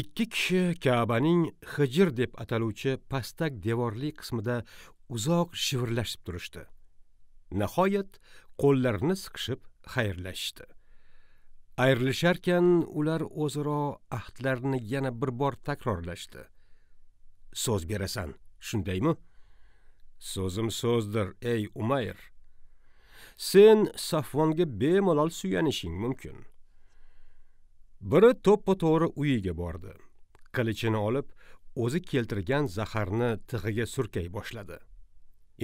ikki kishi kabaning hijr deb ataluvchi pastak devorli qismida uzoq shivirlashib turishdi nihoyat qo'llarini siqishib xayrlashishdi ayrilisharkan ular o'zaro ahdlarini yana bir bor takrorlashdi so'z berasan shundaymi so'zim so'zdir ey umayr sen safvonga bemalol suyanishing mumkin biri to'ppa to'g'ri uyiga bordi qilichini olib o'zi keltirgan zaharni tig'iga surkay boshladi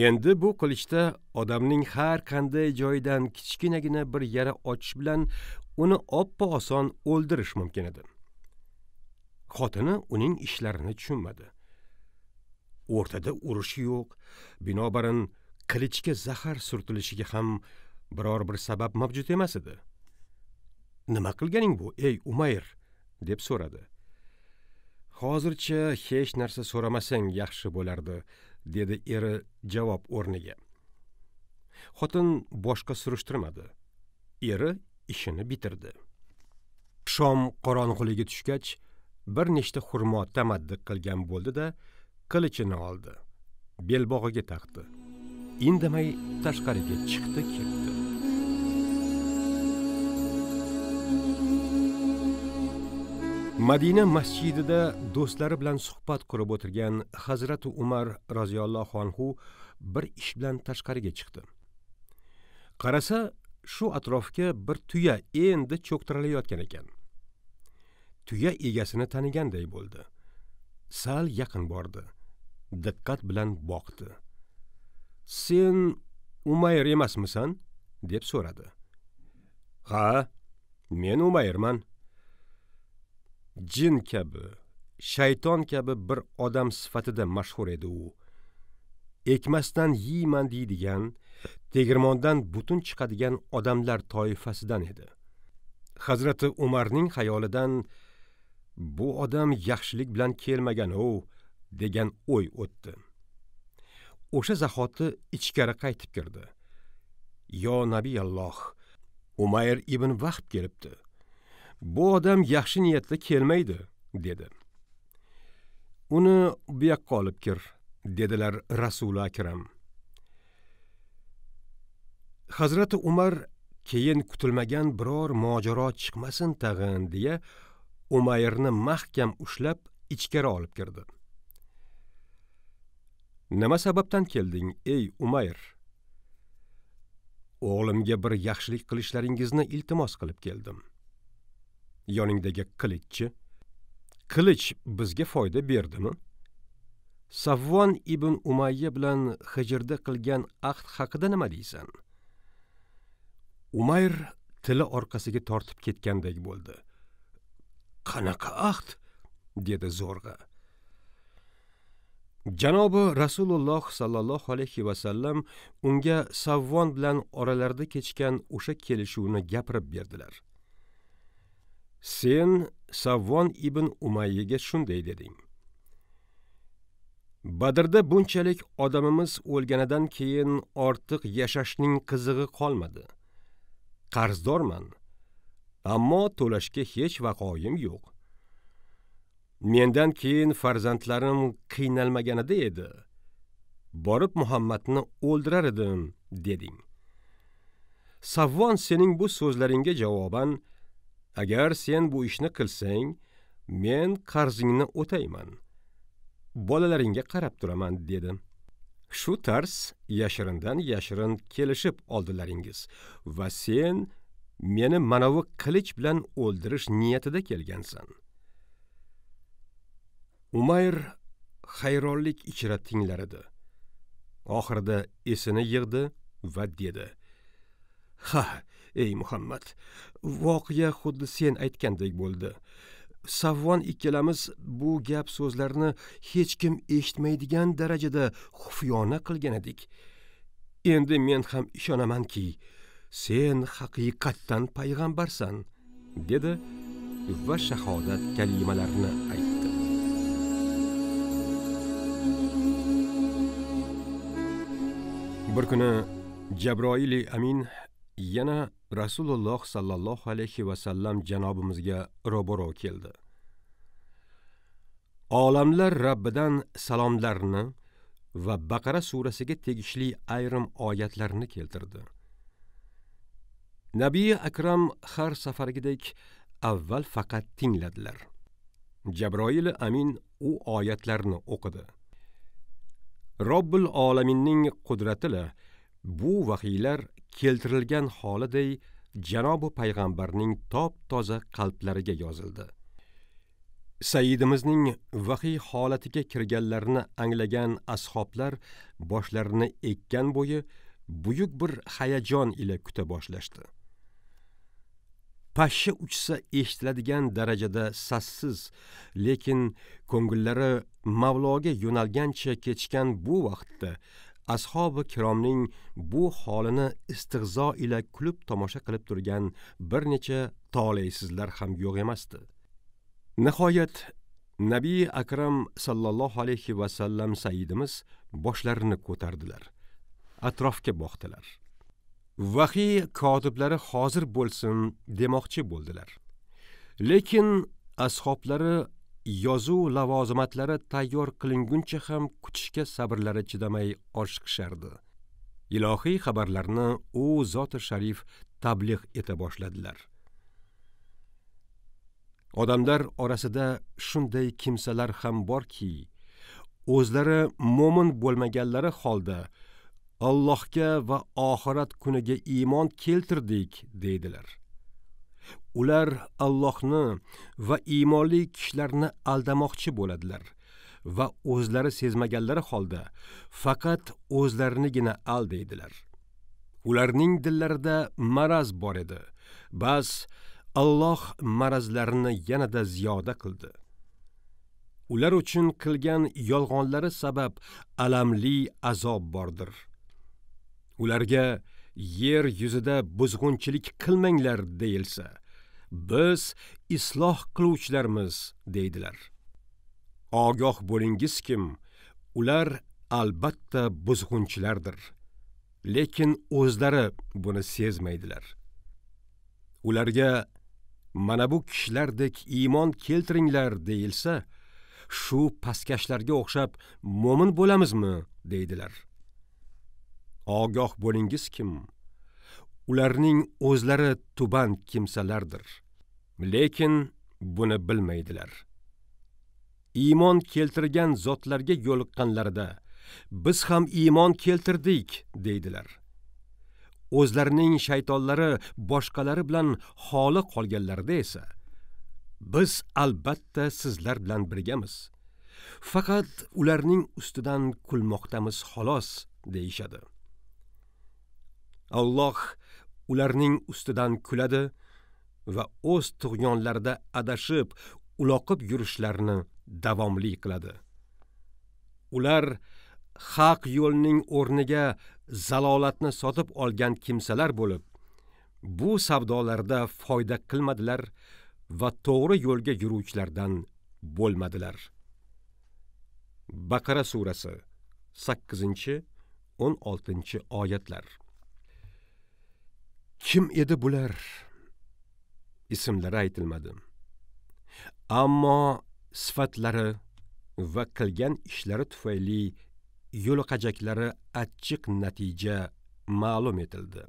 endi bu qilichda odamning har qanday joyidan kichkinagina bir yara ochish bilan uni oppa oson o'ldirish mumkin edi xotini uning ishlarini tushunmadi o'rtada urush yo'q binobarin qilichga zahar surtilishiga ham biror bir sabab mavjud emas edi nima qilganing bu ey umayr deb so'radi hozircha hech narsa so'ramasang yaxshi bo'lardi dedi eri javob o'rniga xotin boshqa surishtirmadi eri ishini bitirdi shom qorong'uligi tushgach bir nechta xurmo tamaddi qilgan bo'ldi da qilichini oldi belbog'iga taqdi indamay tashqariga chiqdi ketdi madina masjidida do'stlari bilan suhbat qurib o'tirgan hazrati umar roziyallohu anhu bir ish bilan tashqariga chiqdi qarasa shu atrofga bir tuya endi cho'ktirilayotgan ekan tuya egasini taniganday bo'ldi sal yaqin bordi diqqat bilan boqdi sen umayr emasmisan deb so'radi ha men umayrman jin kabi shayton kabi bir odam sifatida mashhur edi u ekmasdan yeyman deydigan tegirmondan butun chiqadigan odamlar toifasidan edi hazrati umarning xayolidan bu odam yaxshilik bilan kelmagan u degan o'y o'tdi o'sha zahoti ichkari qaytib kirdi yo nabiy alloh umayr ibn vahb kelibdi bu odam yaxshi niyatda kelmaydi dedi uni bu yoqqa olib kir dedilar rasuli akram hazrati umar keyin kutilmagan biror mojaro chiqmasin tag'in deya umayrni mahkam ushlab ichkari olib kirdi nima sababdan kelding ey umayr o'g'limga bir yaxshilik qilishlaringizni iltimos qilib keldim yoningdagi qilichchi qilich bizga foyda berdimi savvon ibn umayya bilan hijrda qilgan ahd haqida nima deysan umayr tili orqasiga tortib ketgandek bo'ldi qanaqa ahd dedi zo'rg'a janobi rasululloh sollallohu alayhi vasallam unga savvon bilan oralarida kechgan o'sha kelishuvni gapirib berdilar sen savvon ibn umayyaga shunday deding badrda bunchalik odamimiz o'lganidan keyin ortiq yashashning qizig'i qolmadi qarzdorman ammo to'lashga hech vaqoyim yo'q mendan keyin farzandlarim qiynalmaganida edi borib muhammadni o'ldirardim, deding savvon sening bu so'zlaringga javoban agar sen bu ishni qilsang men qarzingni o'tayman bolalaringga qarab turaman dedi shu tarz yashirindan yashirin kelishib oldilaringiz va sen meni manavi qilich bilan o'ldirish niyatida kelgansan umayr hayronlik ichra tinglar edi oxirida esini yig'di va dedi ha ey muhammad voqea xuddi sen aytgandek bo'ldi savvon ikkalamiz bu gap so'zlarni hech kim eshitmaydigan darajada xufyona qilgan edik endi men ham ishonamanki sen haqiqatdan payg'ambarsan dedi va shahodat kalimalarini aytdi bir kuni jabroili amin yana Rasululloh sallallohu alayhi va sallam janobimizga ro'baro keldi. Olamlar Rabbidan salomlarni va Baqara surasiga tegishli ayrim oyatlarni keltirdi. Nabiy akram har safargidek avval faqat tingladilar. Jabroil amin u oyatlarni o'qidi. robbil olaminning qudratila bu vahiylar keltirilgan holiday janobi payg'ambarning top toza qalblariga yozildi saidimizning vahiy holatiga kirganlarini anglagan ashoblar boshlarini ekkan bo'yi buyuk bir hayajon ila kuta boshlashdi pashsha uchsa eshitiladigan darajada sassiz lekin ko'ngillari mavloga yo'nalgancha kechgan bu vaqtda ashobi kiromning bu holini istig'zo ila kulib tomosha qilib turgan bir necha toleysizlar ham yo'q emasdi nihoyat nabiy akram sallallohu alayhi vasallam saidimiz boshlarini ko'tardilar atrofga boqdilar vahiy kotiblari hozir bo'lsin demoqchi bo'ldilar lekin ashoblari yozuv lavozimatlari tayyor qilinguncha ham kutishga sabrlari chidamay oshiqishardi ilohiy xabarlarni u zoti sharif tabliq eta boshladilar odamlar orasida shunday kimsalar ham borki o'zlari mo'min bo'lmaganlari holda allohga va oxirat kuniga iymon keltirdik deydilar ular Allohni va iymonli kishilarni aldamoqchi bo'ladilar va o'zlari sezmaganlari holda faqat o'zlarinigina aldaydilar. Ularning dillarida maraz bor edi. Bas Alloh marazlarini yanada ziyoda qildi. ular uchun qilgan yolg'onlari sabab alamli azob bordir. Ularga yer yuzida buzg'unchilik qilmanglar deilsa, biz isloh qiluvchilarmiz deydilar ogoh bo'lingiz kim ular albatta buzg'unchilardir lekin o'zlari buni sezmaydilar ularga mana bu kishilardek iymon keltiringlar deyilsa shu pastkashlarga o'xshab mo'min bo'lamizmi deydilar ogoh bo'lingiz kim ularning o'zlari tuban kimsalardir lekin buni bilmaydilar iymon keltirgan zotlarga yo'liqqanlarida biz ham iymon keltirdik deydilar o'zlarining shaytonlari boshqalari bilan xoli qolganlarida esa biz albatta sizlar bilan birgamiz faqat ularning ustidan kulmoqdamiz xolos deyishadi Alloh ularning ustidan kuladi va o'z tug'yonlarida adashib, uloqib yurishlarini davomli qiladi. Ular haq yo'lning o'rniga zalolatni sotib olgan kimsalar bo'lib, bu savdolarda foyda qilmadilar va to'g'ri yo'lga yuruvchilardan bo'lmadilar. Baqara surasi 8-16 oyatlar kim edi bular ismlari aytilmadi ammo sifatlari va qilgan ishlari tufayli yo'liqajaklari achchiq natija ma'lum etildi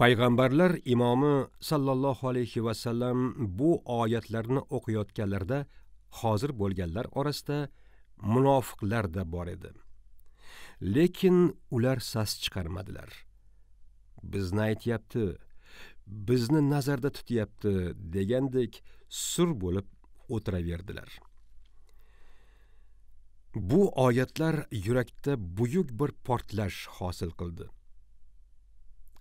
payg'ambarlar imomi sallallohu alayhi vasallam bu oyatlarni o'qiyotganlarida hozir bo'lganlar orasida munofiqlar da bor edi lekin ular sas chiqarmadilar bizni aytyapti bizni nazarda tutyapti degandek sur bo'lib o'tiraverdilar bu oyatlar yurakda buyuk bir portlash hosil qildi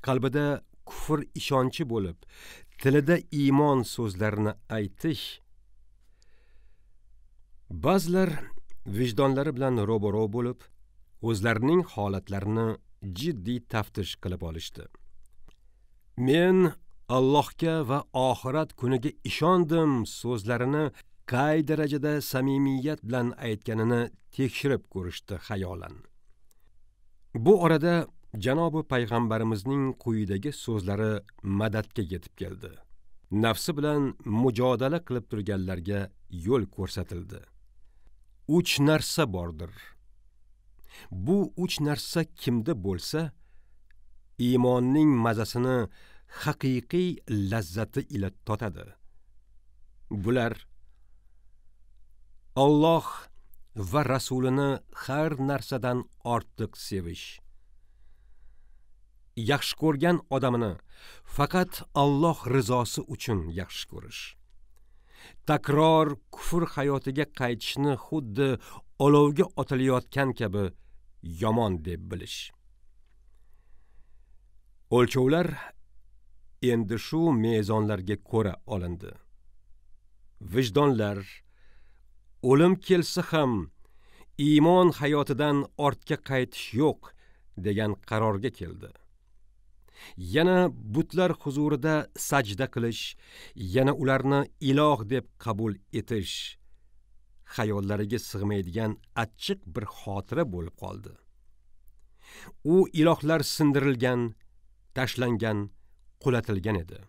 qalbida kufr ishonchi bo'lib tilida iymon so'zlarini aytish ba'zilar vijdonlari bilan ro'baro bo'lib o'zlarining holatlarini jiddiy taftish qilib olishdi men allohga va oxirat kuniga ishondim so'zlarini qay darajada samimiyat bilan aytganini tekshirib ko'rishdi xayolan bu orada janobi payg'ambarimizning quyidagi so'zlari madadga yetib keldi nafsi bilan mujodala qilib turganlarga yo'l ko'rsatildi uch narsa bordir bu uch narsa kimda bo'lsa iymonning mazasini haqiqiy lazzati ila totadi bular Alloh va rasulini har narsadan ortiq sevish yaxshi ko'rgan odamini faqat Alloh rizosi uchun yaxshi ko'rish takror kufr hayotiga qaytishni xuddi olovga otilayotgan kabi yomon deb bilish o'lchovlar endi shu mezonlarga ko'ra olindi vijdonlar o'lim kelsa ham iymon hayotidan ortga qaytish yo'q degan qarorga keldi yana butlar huzurida sajda qilish yana ularni iloh deb qabul etish xayollariga sig'maydigan achchiq bir xotira bo'lib qoldi. U ilohlar sindirilgan, tashlangan, qulatilgan edi.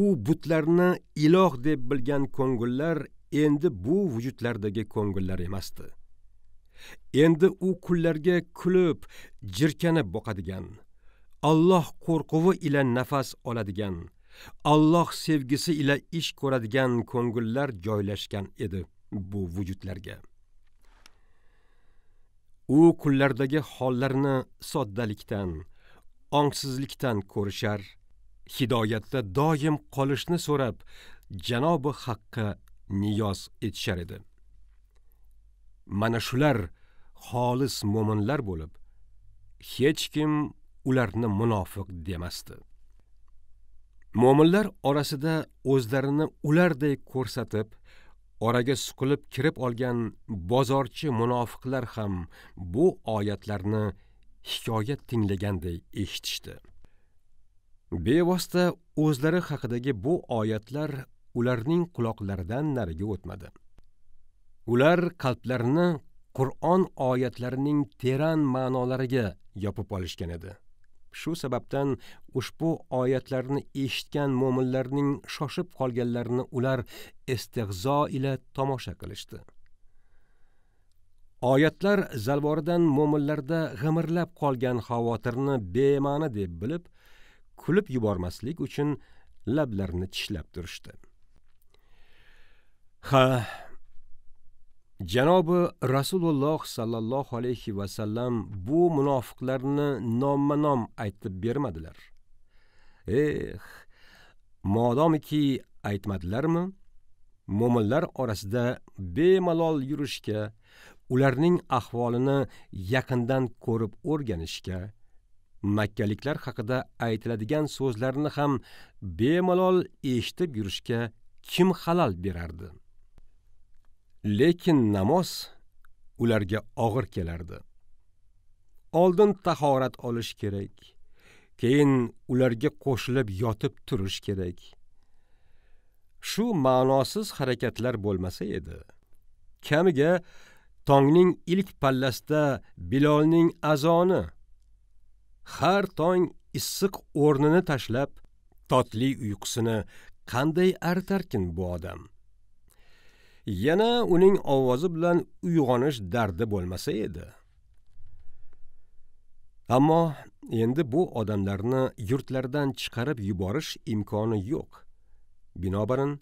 U butlarni iloh deb bilgan ko'ngillar endi bu vujudlardagi ko'ngillar emasdi. Endi u kullarga kulib, jirkanib boqadigan, Alloh qo'rquvi ila nafas oladigan, Alloh sevgisi ila ish ko'radigan ko'ngillar joylashgan edi bu vujudlarga. U kullardagi hollarni soddalikdan, ongsizlikdan ko'rishar, hidoyatda doim qolishni so'rab, janobi haqqi niyoz etishar edi. Mana shular xolis mu'minlar bo'lib, hech kim ularni munofiq demasdi. mo'minlar orasida o'zlarini ularday ko'rsatib oraga suqilib kirib olgan bozorchi munofiqlar ham bu oyatlarni hikoya tinglaganday eshitishdi bevosita o'zlari haqidagi bu oyatlar ularning quloqlaridan nariga o'tmadi ular qalblarini qur'on oyatlarining teran ma'nolariga yopib olishgan edi Shu sababdan ushbu oyatlarni eshitgan mo'minlarning shoshib qolganlarini ular istig'zo ila tomosha qilishdi. Oyatlar zalvoridan mo'minlarda g'imirlab qolgan xavotirni bema'ni deb bilib, kulib yubormaslik uchun lablarini tishlab turishdi. Ha, janobi rasululloh sollallohu alayhi vasallam bu munofiqlarni nomma nom aytib bermadilar eh modomiki aytmadilarmi mo'minlar orasida bemalol yurishga ularning ahvolini yaqindan ko'rib o'rganishga makkaliklar haqida aytiladigan so'zlarni ham bemalol eshitib yurishga kim halol berardi lekin namoz ularga og'ir kelardi oldin tahorat olish kerak keyin ularga qo'shilib yotib turish kerak shu ma'nosiz harakatlar bo'lmasa edi kamiga tongning ilk pallasida bilolning azoni har tong issiq o'rnini tashlab totli uyqusini qanday artarkin bu odam yana uning ovozi bilan uyg'onish dardi bo'lmasa edi ammo endi bu odamlarni yurtlaridan chiqarib yuborish imkoni yo'q binobarin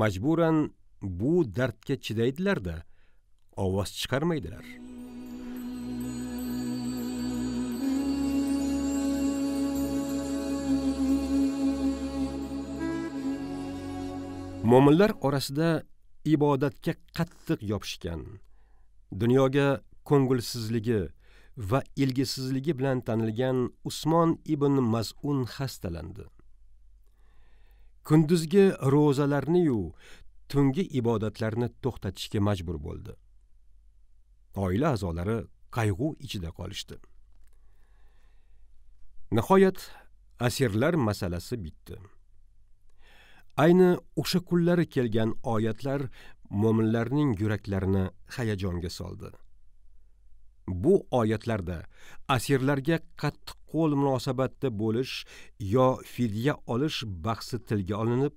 majburan bu dardga chidaydilarda ovoz chiqarmaydilar mo'minlar orasida ibodatga qattiq yopishgan dunyoga ko'ngilsizligi va ilgisizligi bilan tanilgan usmon ibn mas'un xastalandi kunduzgi ro'zalarniyu yu tungi ibodatlarni to'xtatishga majbur bo'ldi oila a'zolari qayg'u ichida qolishdi nihoyat asirlar masalasi bitdi ayni o'sha kunlari kelgan oyatlar mo'minlarning yuraklarini hayajonga soldi bu oyatlarda asirlarga qattiq qo'l munosabatda bo'lish yo fidya olish bahsi tilga olinib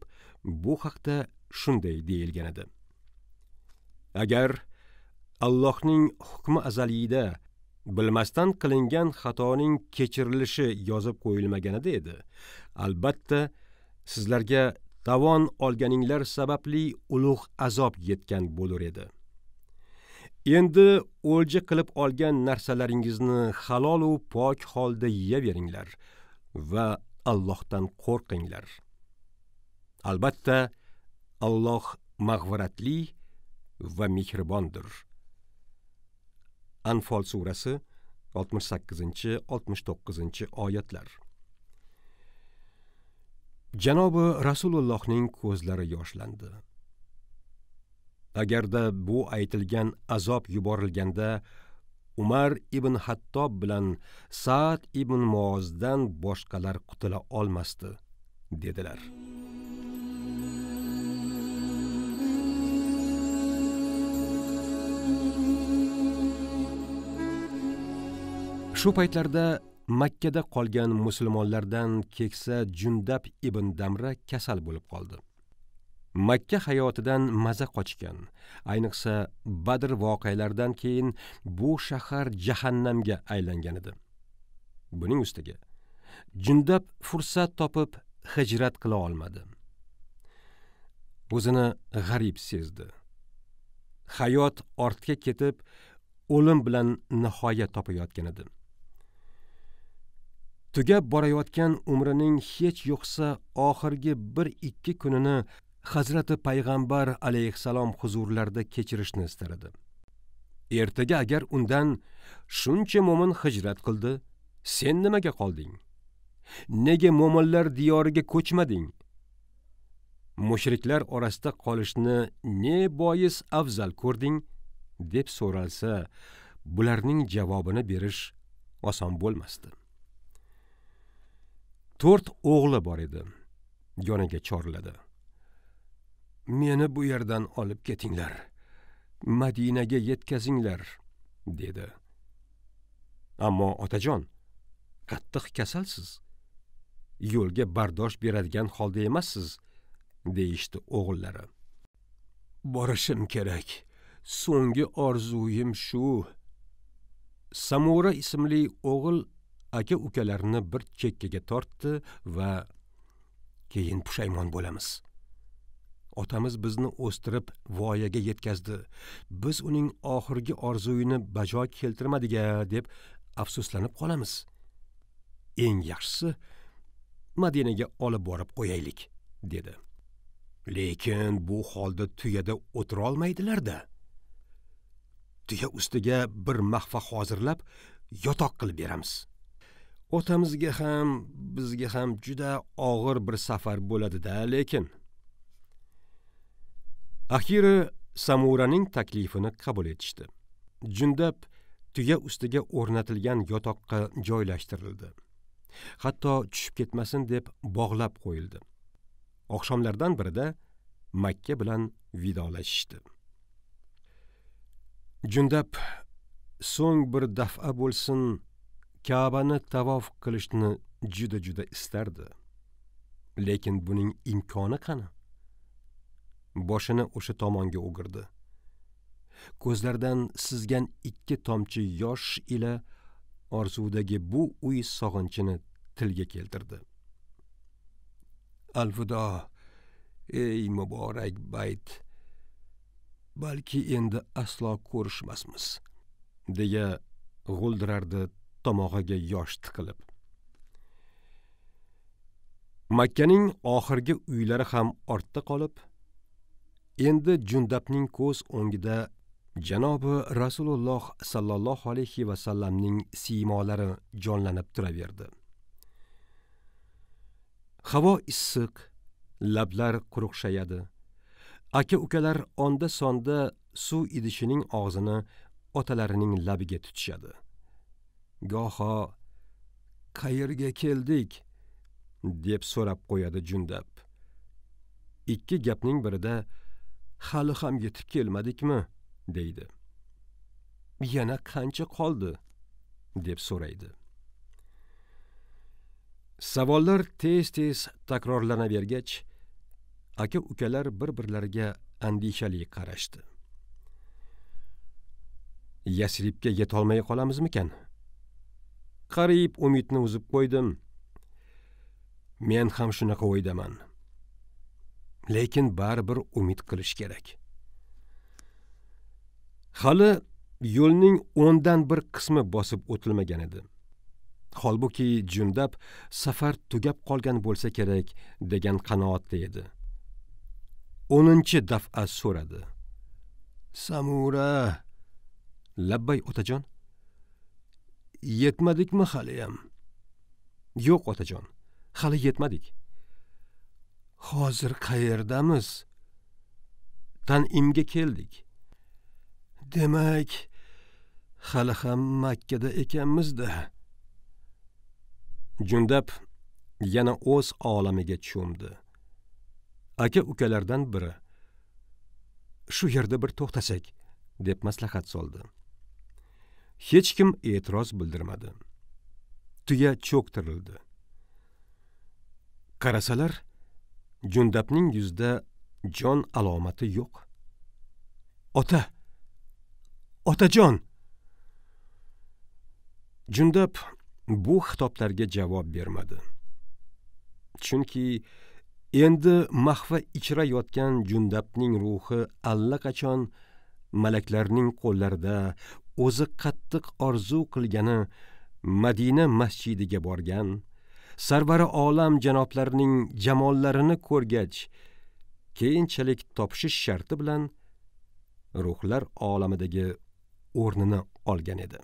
bu haqda shunday deyilgan edi agar allohning hukmi azaliyda bilmasdan qilingan xatoning kechirilishi yozib qo'yilmaganida edi albatta sizlarga tavon olganinglar sababli ulug' azob yetgan bo'lar edi endi o'lja qilib olgan narsalaringizni halol pok holda yeyaveringlar va Allohdan qo'rqinglar albatta Alloh mag'firatli va mehribondir anfol surasi 68 69 oyatlar janobi rasulullohning ko'zlari yoshlandi agarda bu aytilgan azob yuborilganda umar ibn hattob bilan saad ibn moozdan boshqalar qutula olmasdi dedilar shu paytlarda makkada qolgan musulmonlardan keksa jundab ibn damra kasal bo'lib qoldi makka hayotidan maza qochgan ayniqsa badr voqealaridan keyin bu shahar jahannamga aylangan edi buning ustiga jundab fursat topib hijrat qila olmadi o'zini g'arib sezdi hayot ortga ketib o'lim bilan nihoya topayotgan edi tugab borayotgan umrining hech yo'qsa oxirgi bir ikki kunini hazrati payg'ambar alayhissalom huzurlarida kechirishni istardi ertaga agar undan shuncha mo'min hijrat qildi sen nimaga qolding nega mo'minlar diyoriga ko'chmading mushriklar orasida qolishni ne bois afzal ko'rding deb so'ralsa bularning javobini berish oson bo'lmasdi to'rt o'g'li bor edi yoniga chorladi meni bu yerdan olib ketinglar madinaga yetkazinglar dedi ammo otajon qattiq kasalsiz yo'lga bardosh beradigan holda emassiz deyishdi o'g'illari borishim kerak so'nggi orzuyim shu samura ismli o'g'il aka ukalarini bir chekkaga tortdi va keyin pushaymon bo'lamiz otamiz bizni o'stirib voyaga yetkazdi biz uning oxirgi orzuyini bajo keltirmadik deb afsuslanib qolamiz eng yaxshisi madinaga olib borib qo'yaylik dedi lekin bu holda tuyada o'tirolmaydilarda tuya ustiga bir mahfa hozirlab yotoq qilib beramiz otamizga ham bizga ham juda og'ir bir safar bo'ladi-da, lekin axiri Samuraning taklifini qabul etishdi. Jundab tuya ustiga o'rnatilgan yotoqqa joylashtirildi. Hatto tushib ketmasin deb bog'lab qo'yildi. Oqshomlardan birida Makka bilan vidolashishdi. Jundab so'ng bir dafa bo'lsin kabani tavof qilishni juda juda istardi lekin buning imkoni qani boshini o'sha tomonga o'girdi Ko'zlardan sizgan ikki tomchi yosh ila orzudagi bu uy sog'inchini tilga keltirdi alvido ey muborak bayt balki endi aslo ko'rishmasmiz deya g'uldirardi tomog'iga yosh tiqilib makkaning oxirgi uylari ham ortda qolib endi jundabning ko'z o'ngida janobi rasululloh sollallohu alayhi vasallamning siymolari jonlanib turaverdi havo issiq lablar quruqshayadi aka ukalar onda sonda suv idishining og'zini otalarining labiga tutishadi goho qayerga keldik deb so'rab qo'yadi jundab ikki gapning birida hali ham yetib kelmadikmi deydi yana qancha qoldi deb so'raydi savollar tez tez takrorlanavergach aka ukalar bir birlariga andishali qarashdi yasribga yetolmay qolamizmikan qariyb umidni uzib qo'ydim men ham shunaqa o'ydaman lekin baribir umid qilish kerak hali yo'lning o'ndan bir qismi bosib o'tilmagan edi holbuki jundab safar tugab qolgan bo'lsa kerak degan qanoatda edi o'ninchi dafa so'radi samura labbay otajon yetmadikmi haliyam yo'q otajon hali yetmadik hozir qayerdamiz tanimga keldik demak hali ham makkada ekanmizda jundab yana o'z olamiga cho'mdi aka ukalardan biri shu yerda bir to'xtasak deb maslahat soldi hech kim e'tiroz bildirmadi tuya cho'ktirildi qarasalar jundabning yuzida jon alomati yo'q ota otajon jundab bu xitoblarga javob bermadi chunki endi mahva ichra yotgan jundabning ruhi allaqachon malaklarning qo'llarida o'zi qattiq orzu qilgani Madina masjidiga borgan, sarvari olam janoblarining jamollarini ko'rgach, keyinchalik topishish sharti bilan ruhlar olamidagi o'rnini olgan edi.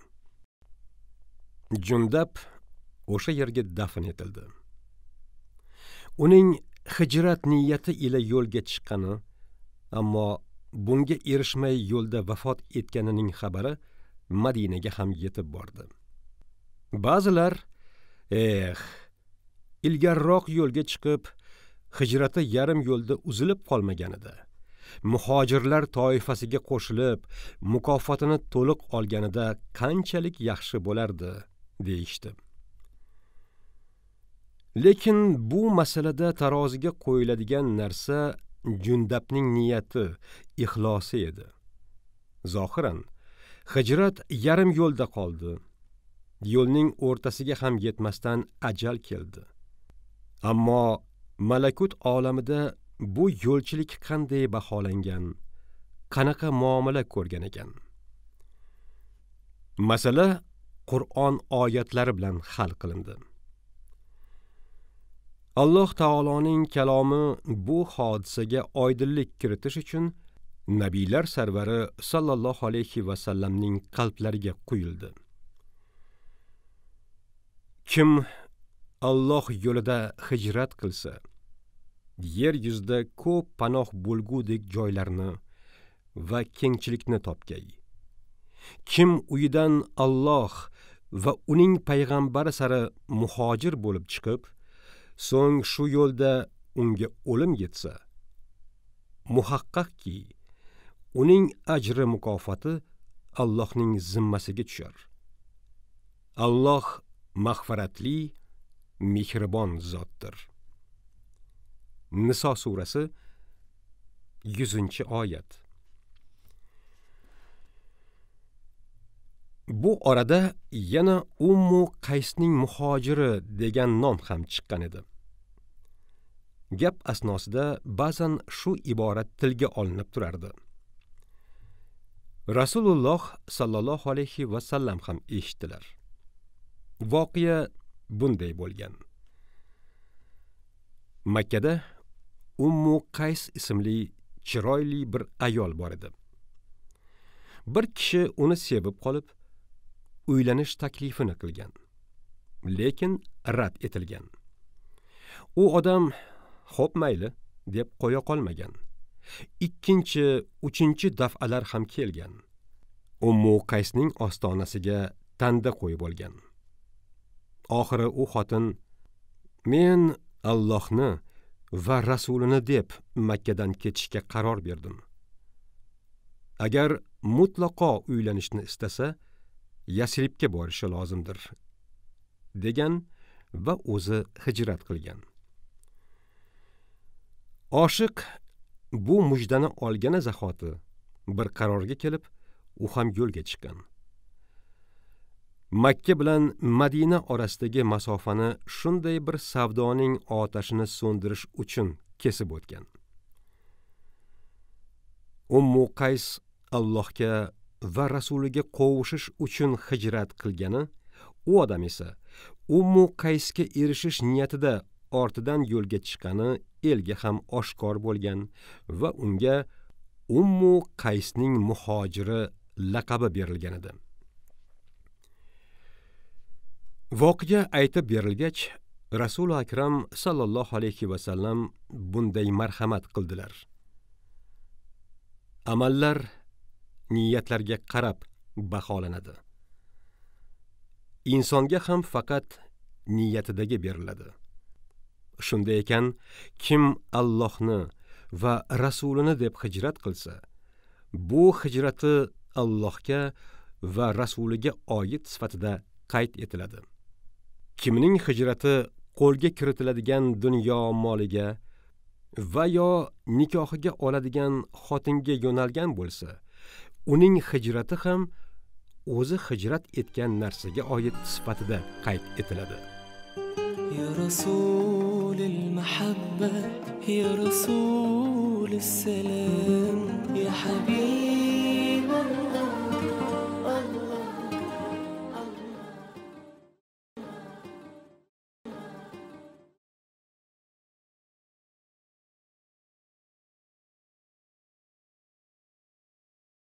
Jundab o'sha yerga dafn etildi. Uning hijrat niyati ila yo'lga chiqqani, ammo bunga erishmay yo'lda vafot etganining xabari madinaga ham yetib bordi ba'zilar eh ilgarroq yo'lga chiqib hijrati yarim yo'lda uzilib qolmaganida muhojirlar toifasiga qo'shilib mukofotini to'liq olganida qanchalik yaxshi bo'lardi deyishdi lekin bu masalada taroziga qo'yiladigan narsa jundabning niyati ixlosi edi zohiran hijrat yarim yo'lda qoldi yo'lning o'rtasiga ham yetmasdan ajal keldi ammo malakut olamida bu yo'lchilik qanday baholangan qanaqa muomala ko'rgan ekan masala qur'on oyatlari bilan hal qilindi alloh taoloning kalomi bu hodisaga oydinlik kiritish uchun nabiylar sarvari sallallohu alayhi va sallamning qalblariga quyildi. Kim Alloh yo'lida hijrat qilsa, yer yuzida ko'p panoh bo'lgudek joylarni va kengchilikni topgay. Kim uyidan Alloh va uning payg'ambari sari muhojir bo'lib chiqib, so'ng shu yo'lda unga o'lim yetsa, muhaqqaqki uning ajri mukofoti allohning zimmasiga tushar alloh mag'faratli mehribon zotdir niso surasi 100 oyat bu orada yana ummu qaysning muhojiri degan nom ham chiqqan edi gap asnosida ba'zan shu ibora tilga olinib turardi rasululloh sollallohu alayhi vasallam ham eshitdilar voqea bunday bo'lgan makkada ummu qays ismli chiroyli bir ayol bor edi bir kishi uni sevib qolib uylanish taklifini qilgan lekin rad etilgan u odam xo'p mayli deb qo'ya qolmagan ikkinchi uchinchi dafalar ham kelgan ummu qaysning ostonasiga tanda qo'yib olgan oxiri u xotin men allohni va rasulini deb makkadan ketishga qaror berdim agar mutlaqo uylanishni istasa yasribga borishi lozimdir degan va o'zi hijrat qilgan oshiq bu mujdani olgani zahoti bir qarorga kelib u ham yo'lga chiqqan makka bilan madina orasidagi masofani shunday bir savdoning otashini so'ndirish uchun kesib o'tgan ummu qays allohga va rasuliga qovushish uchun hijrat qilgani u odam esa ummu qaysga erishish niyatida ortidan yo'lga chiqqani elga ham oshkor bo'lgan va unga Ummu Qaysning muhojiri laqabi berilgan edi. Voqea aytib berilgach, Rasul akram sallallohu alayhi va sallam bunday marhamat qildilar. Amallar niyatlarga qarab baholanadi. Insonga ham faqat niyatidagi beriladi. shunday ekan kim allohni va rasulini deb hijrat qilsa bu hijrati allohga va rasuliga oid sifatida qayd etiladi kimning hijrati qo'lga kiritiladigan dunyo moliga va yo nikohiga oladigan xotinga yo'nalgan bo'lsa uning hijrati ham o'zi hijrat etgan narsaga oid sifatida qayd etiladi يا رسول المحبة يا رسول السلام يا حبيبي